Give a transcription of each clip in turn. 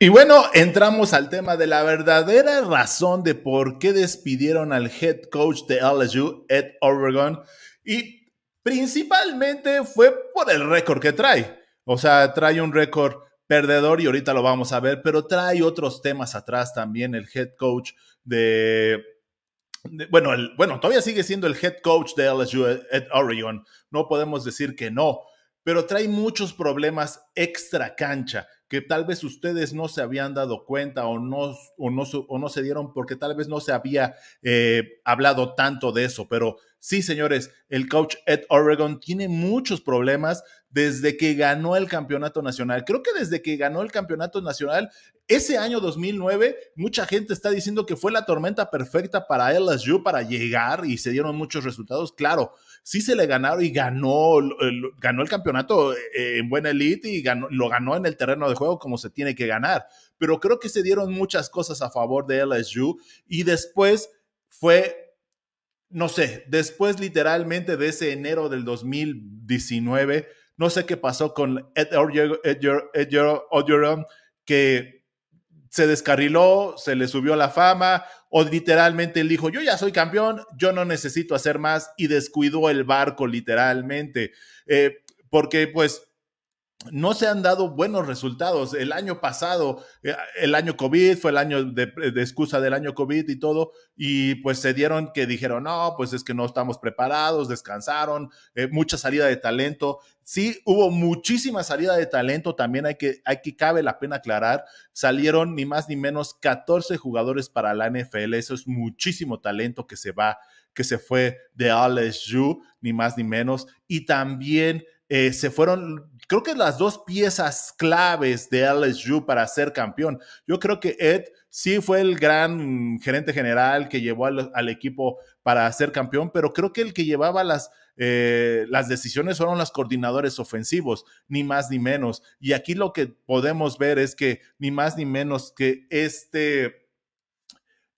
Y bueno, entramos al tema de la verdadera razón de por qué despidieron al head coach de LSU, Ed Oregon, y principalmente fue por el récord que trae. O sea, trae un récord perdedor y ahorita lo vamos a ver, pero trae otros temas atrás también el head coach de... bueno, el, bueno, todavía sigue siendo el head coach de LSU, Ed Oregon. No podemos decir que no, pero trae muchos problemas extra cancha que tal vez ustedes no se habían dado cuenta o no, o no, o no se dieron porque tal vez no se había eh, hablado tanto de eso, pero Sí, señores, el coach Ed Oregon tiene muchos problemas desde que ganó el campeonato nacional. Creo que desde que ganó el campeonato nacional, ese año 2009, mucha gente está diciendo que fue la tormenta perfecta para LSU para llegar y se dieron muchos resultados. Claro, sí se le ganaron y ganó, eh, ganó el campeonato eh, en buena elite y lo ganó en el terreno de juego como se tiene que ganar. Pero creo que se dieron muchas cosas a favor de LSU y después fue no sé, después literalmente de ese enero del 2019, no sé qué pasó con Ed Orgeron, que se descarriló, se le subió la fama, o literalmente él dijo, yo ya soy campeón, yo no necesito hacer más, y descuidó el barco literalmente, eh, porque pues no se han dado buenos resultados. El año pasado, eh, el año COVID, fue el año de, excusa del año COVID y todo, y pues se dieron que dijeron, no, pues es que no estamos preparados, descansaron, eh, mucha salida de talento. Sí, hubo muchísima salida de talento, también hay que, hay que, cabe la pena aclarar, salieron ni más ni menos 14 jugadores para la NFL, eso es muchísimo talento que se va, que se fue de LSU, ni más ni menos, y también eh, se fueron, creo que las dos piezas claves de LSU para ser campeón. Yo creo que Ed sí fue el gran gerente general que llevó al, equipo para ser campeón, pero creo que el que llevaba las, eh, las decisiones fueron los coordinadores ofensivos, ni más ni menos. Y aquí lo que podemos ver es que ni más ni menos que este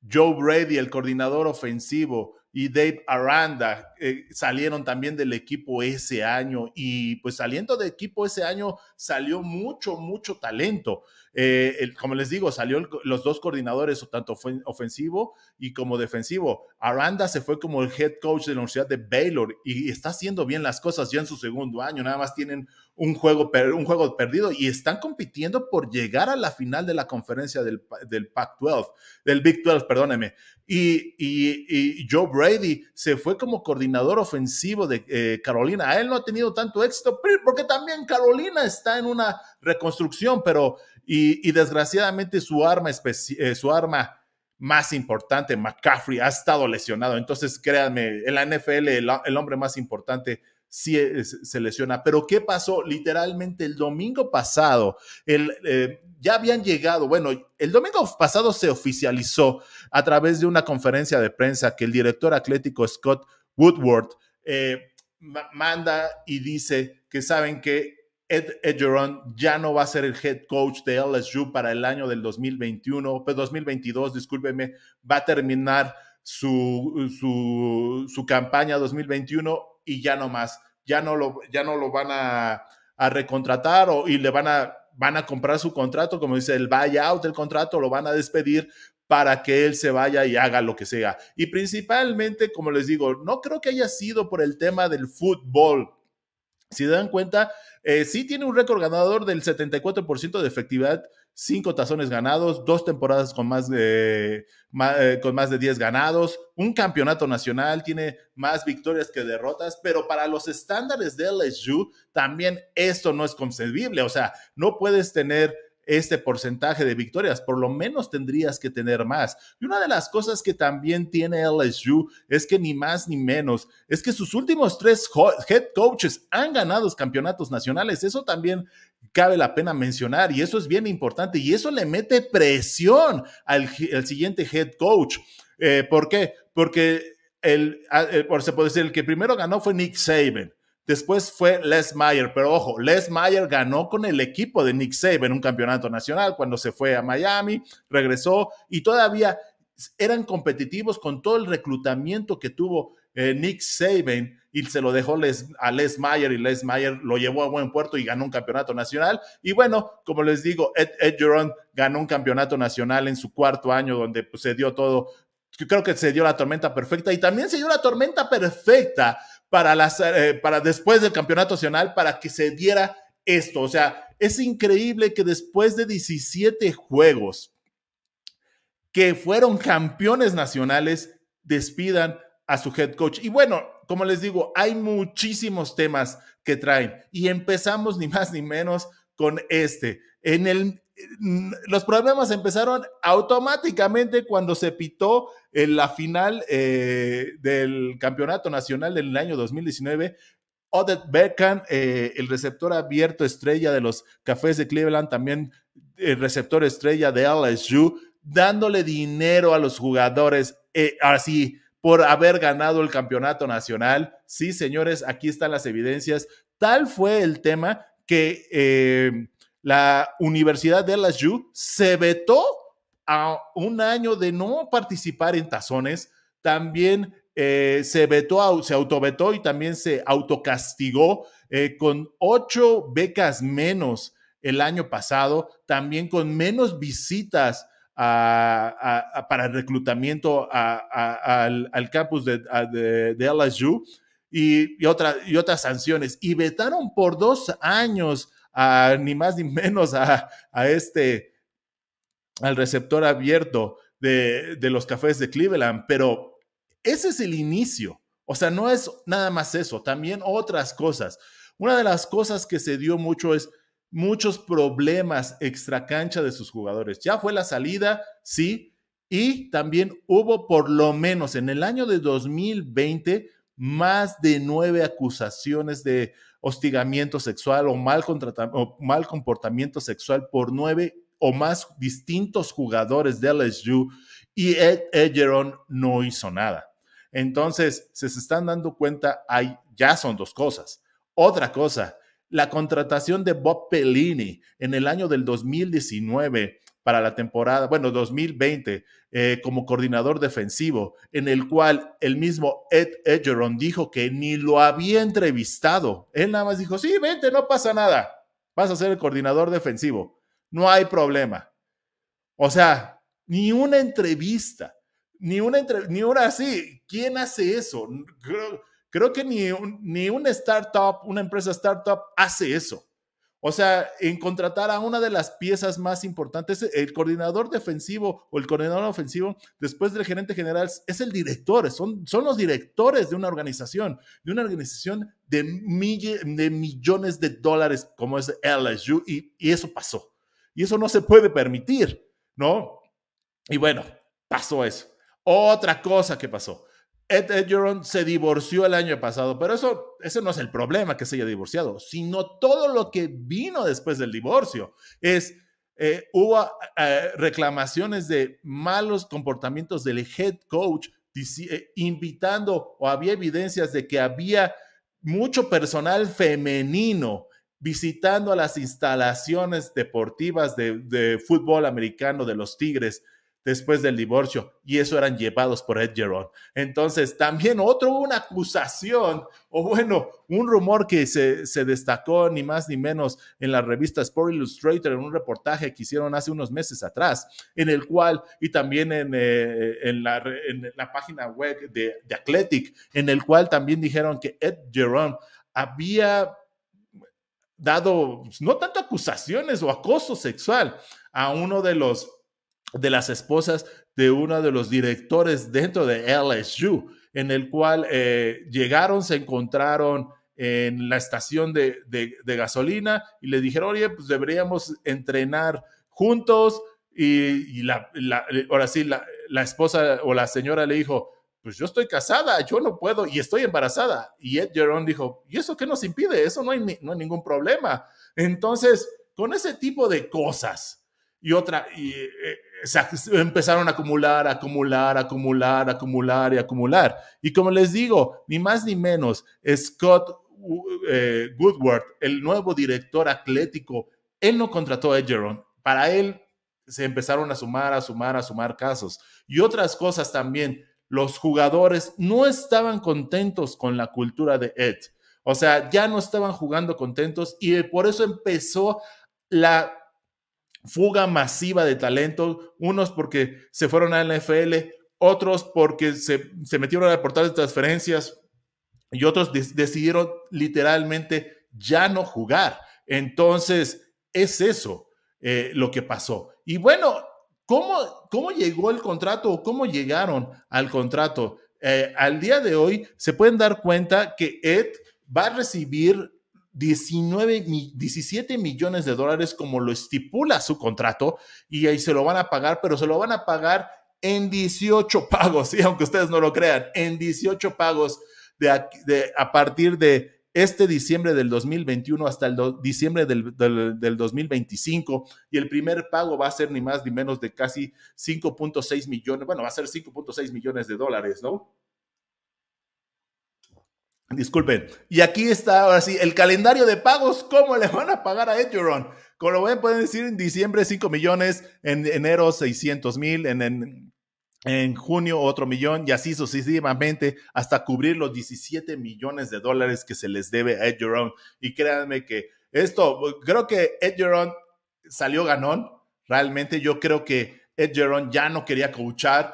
Joe Brady, el coordinador ofensivo, y Dave Aranda eh, salieron también del equipo ese año y pues saliendo del equipo ese año salió mucho, mucho talento. Eh, como les digo, salió los dos coordinadores, tanto ofensivo y como defensivo. Aranda se fue como el head coach de la Universidad de Baylor y está haciendo bien las cosas ya en su segundo año. Nada más tienen un juego, un juego perdido y están compitiendo por llegar a la final de la conferencia del, del Pac-12, del Big 12, perdóneme. Y, y, Joe Brady se fue como coordinador ofensivo de eh, Carolina. A él no ha tenido tanto éxito porque también Carolina está en una reconstrucción, pero y, desgraciadamente su arma, eh, su arma más importante, McCaffrey, ha estado lesionado. Entonces, créanme, en la NFL el, hombre más importante sí se lesiona. Pero ¿qué pasó? Literalmente el domingo pasado, eh, ya habían llegado, bueno, el domingo pasado se oficializó a través de una conferencia de prensa que el director atlético Scott Woodward eh, manda y dice que saben que Ed Edgeron ya no va a ser el head coach de LSU para el año del 2021, pues 2022, discúlpeme, va a terminar su, su, campaña 2021 y ya no más, ya no lo, ya no lo van a, recontratar y le van a, van a comprar su contrato, como dice, el buyout del contrato lo van a despedir para que él se vaya y haga lo que sea. Y principalmente, como les digo, no creo que haya sido por el tema del fútbol. Si dan cuenta, eh, sí tiene un récord ganador del 74% de efectividad, cinco tazones ganados, dos temporadas con más de, eh, con más de 10 ganados, un campeonato nacional, tiene más victorias que derrotas, pero para los estándares de LSU también esto no es concebible. O sea, no puedes tener este porcentaje de victorias, por lo menos tendrías que tener más. Y una de las cosas que también tiene LSU es que ni más ni menos, es que sus últimos tres head coaches han ganado campeonatos nacionales. Eso también cabe la pena mencionar y eso es bien importante y eso le mete presión al, siguiente head coach. Eh, ¿Por qué? Porque eh, puede decir, el que primero ganó fue Nick Saban. Después fue Les Mayer, pero ojo, Les Mayer ganó con el equipo de Nick Saban un campeonato nacional cuando se fue a Miami, regresó y todavía eran competitivos con todo el reclutamiento que tuvo eh, Nick Saban y se lo dejó a Les Mayer y Les Mayer lo llevó a buen puerto y ganó un campeonato nacional. Y bueno, como les digo, Ed, Ed ganó un campeonato nacional en su cuarto año donde pues, se dio todo. creo que se dio la tormenta perfecta y también se dio la tormenta perfecta para, eh, para después del campeonato nacional para que se diera esto. O sea, es increíble que después de 17 juegos que fueron campeones nacionales, despidan a su head coach. Y bueno, como les digo, hay muchísimos temas que traen. Y empezamos ni más ni menos con este. En el los problemas empezaron automáticamente cuando se pitó en la final eh, del Campeonato Nacional del año 2019. Odette Beckham, eh, el receptor abierto estrella de los Cafés de Cleveland, también el eh, receptor estrella de LSU, dándole dinero a los jugadores así por haber ganado el campeonato nacional. Sí, señores, aquí están las evidencias. Tal fue el tema que la Universidad de LSU se vetó a un año de no participar en tazones. También eh, se vetó, se autovetó y también se autocastigó eh, con ocho becas menos el año pasado, también con menos visitas para reclutamiento al, campus de, de, y, y otras sanciones. Y vetaron por dos años ni más ni menos a, este, al receptor abierto de, de los cafés de Cleveland, pero ese es el inicio. O sea, no es nada más eso, también otras cosas. Una de las cosas que se dio mucho es muchos problemas extracancha de sus jugadores. Ya fue la salida, sí, y también hubo por lo menos en el año de 2020 más de nueve acusaciones de hostigamiento sexual o mal, mal comportamiento sexual por nueve o más distintos jugadores de LSU y Ed Edgeron no hizo nada. Entonces, se, se están dando cuenta, hay, ya son dos cosas. Otra cosa, la contratación de Bob Pellini en el año del 2019 para la temporada, bueno, 2020, eh, como coordinador defensivo, en el cual el mismo Ed Edgeron dijo que ni lo había entrevistado. Él nada más dijo, sí, vente, no pasa nada, vas a ser el coordinador defensivo, no hay problema. O sea, ni una entrevista, ni una, ni una así, ¿quién hace eso? Creo, que ni un, ni un startup, una empresa startup hace eso. O sea, en contratar a una de las piezas más importantes, el coordinador defensivo o el coordinador ofensivo, después del gerente general, es el director, son, son los directores de una organización, de una organización de, de millones de dólares como es LSU, y eso pasó. Y eso no se puede permitir, ¿no? Y bueno, pasó eso. Otra cosa que pasó. Ed Edgeron se divorció el año pasado, pero eso, ese no es el problema que se haya divorciado, sino todo lo que vino después del divorcio. Es, eh, hubo eh, reclamaciones de malos comportamientos del head coach, eh, invitando o había evidencias de que había mucho personal femenino visitando las instalaciones deportivas de fútbol americano de los Tigres después del divorcio y eso eran llevados por Ed Geron. Entonces, también otro, una acusación o bueno, un rumor que se, destacó ni más ni menos en la revista Sport Illustrator, en un reportaje que hicieron hace unos meses atrás, en el cual, y también en, eh, en, la, en la, página web de, de, Athletic, en el cual también dijeron que Ed Geron había dado pues, no tanto acusaciones o acoso sexual a uno de los de las esposas de uno de los directores dentro de LSU, en el cual eh, llegaron, se encontraron en la estación de, gasolina y le dijeron, oye, pues deberíamos entrenar juntos. Y, la, la, ahora sí, la, esposa o la señora le dijo, pues yo estoy casada, yo no puedo y estoy embarazada. Y Ed Geron dijo, ¿y eso qué nos impide? Eso no hay, no ningún problema. Entonces, con ese tipo de cosas y otra, y, eh, empezaron a acumular, acumular, acumular, acumular y acumular. Y como les digo, ni más ni menos, Scott eh, Woodward, el nuevo director atlético, él no contrató a Edgeron. Para él se empezaron a sumar, a sumar, a sumar casos. Y otras cosas también, los jugadores no estaban contentos con la cultura de Ed. O sea, ya no estaban jugando contentos y por eso empezó la fuga masiva de talento, unos porque se fueron a la NFL, otros porque se, se metieron al portal de transferencias y otros decidieron literalmente ya no jugar. Entonces, es eso eh, lo que pasó. Y bueno, ¿cómo, ¿cómo llegó el contrato o cómo llegaron al contrato? Eh, al día de hoy, se pueden dar cuenta que Ed va a recibir 19, 17 millones de dólares como lo estipula su contrato y ahí se lo van a pagar, pero se lo van a pagar en 18 pagos, y aunque ustedes no lo crean, en 18 pagos de, de, a partir de este diciembre del 2021 hasta el diciembre del, del, 2025 y el primer pago va a ser ni más ni menos de casi 5.6 millones, bueno, va a ser 5.6 millones de dólares, ¿no? Disculpen. Y aquí está ahora sí el calendario de pagos. ¿Cómo le van a pagar a Edgeron? Como lo ven, pueden decir en diciembre 5 millones, en enero 600 mil, en, en, junio otro millón y así sucesivamente hasta cubrir los 17 millones de dólares que se les debe a Edgeron. Y créanme que esto, creo que Edgeron salió ganón. Realmente yo creo que Edgeron ya no quería coachar,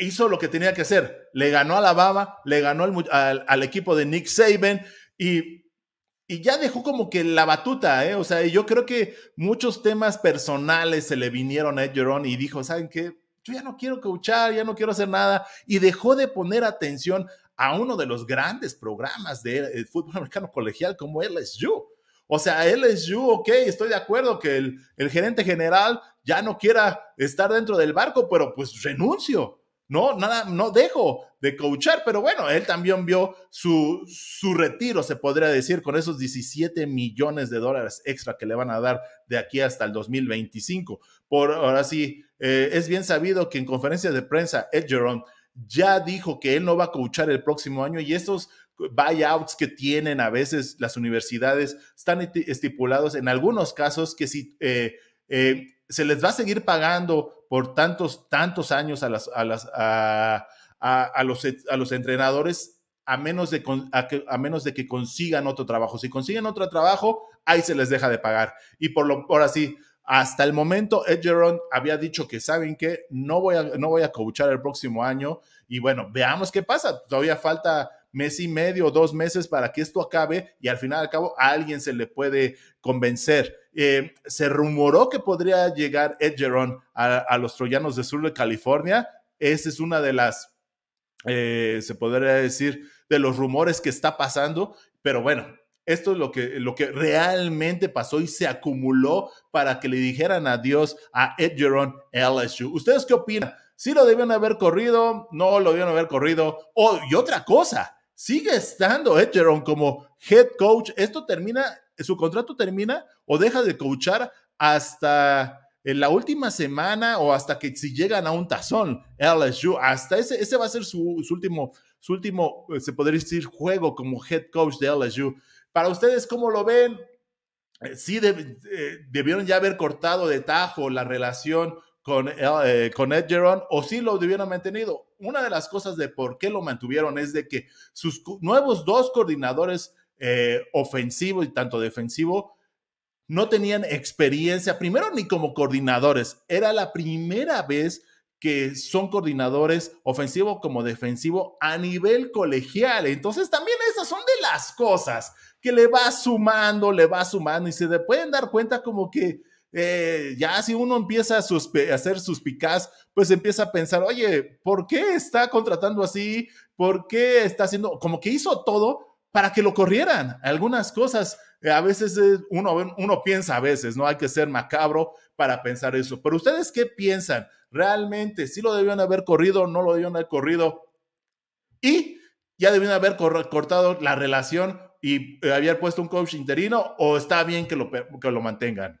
hizo lo que tenía que hacer. Le ganó a la baba, le ganó al, equipo de Nick Saban y, y, ya dejó como que la batuta, ¿eh? O sea, yo creo que muchos temas personales se le vinieron a Ed Geron y dijo, ¿saben qué? Yo ya no quiero coachar, ya no quiero hacer nada. Y dejó de poner atención a uno de los grandes programas de, eh, fútbol americano colegial como LSU. O sea, LSU, ok, estoy de acuerdo que el, el gerente general ya no quiera estar dentro del barco, pero pues renuncio no, nada, no dejo de coachar, pero bueno, él también vio su, su retiro, se podría decir, con esos 17 millones de dólares extra que le van a dar de aquí hasta el 2025. Por ahora sí, eh, es bien sabido que en conferencias de prensa, Edgeron ya dijo que él no va a coachar el próximo año y estos buyouts que tienen a veces las universidades están estipulados en algunos casos que si eh, eh, se les va a seguir pagando por tantos, tantos años a, las, a, las, a, a e, los, entrenadores a menos, de, que, a menos de que consigan otro trabajo. Si consiguen otro trabajo, ahí se les deja de pagar. Y por lo por así, hasta el momento, Edgeron había dicho que saben que no voy a, no voy a coachar el próximo año. Y bueno, veamos qué pasa. Todavía falta mes y medio, dos meses para que esto acabe y al final al cabo a alguien se le puede convencer. Eh, se rumoró que podría llegar Edgeron a, los Troyanos de Sur de California. Esa es una de las, eh, se podría decir, de los rumores que está pasando, pero bueno. Esto es lo que, lo que realmente pasó y se acumuló para que le dijeran adiós a Edgeron LSU. ¿Ustedes qué opinan? ¿Sí lo debieron haber corrido? ¿No lo debieron haber corrido? Oh, y otra cosa, sigue estando Edgeron como head coach. Esto termina su contrato termina o deja de coachar hasta en eh, la última semana o hasta que si llegan a un tazón LSU, hasta ese, ese va a ser su, su último, su último, eh, se podría decir, juego como head coach de LSU. Para ustedes, ¿cómo lo ven? Eh, sí, debieron ya haber cortado de tajo la relación con, con Ed o sí lo debieron mantenido. Una de las cosas de por qué lo mantuvieron es de que sus nuevos dos coordinadores eh, ofensivo y tanto defensivo, no tenían experiencia, primero ni como coordinadores. Era la primera vez que son coordinadores ofensivo como defensivo a nivel colegial. Entonces también esas son de las cosas que le va sumando, le va sumando y se le pueden dar cuenta como que eh, ya si uno empieza a, hacer sus ser suspicaz, pues empieza a pensar, oye, ¿por qué está contratando así? ¿Por qué está haciendo? Como que hizo todo para que lo corrieran. Algunas cosas, eh, a veces uno, uno piensa a veces, no hay que ser macabro para pensar eso. Pero ustedes qué piensan? ¿Realmente si sí lo debían haber corrido no lo debían haber corrido? Y ya debían haber cortado la relación y eh, haber puesto un coach interino o está bien que lo, que lo mantengan.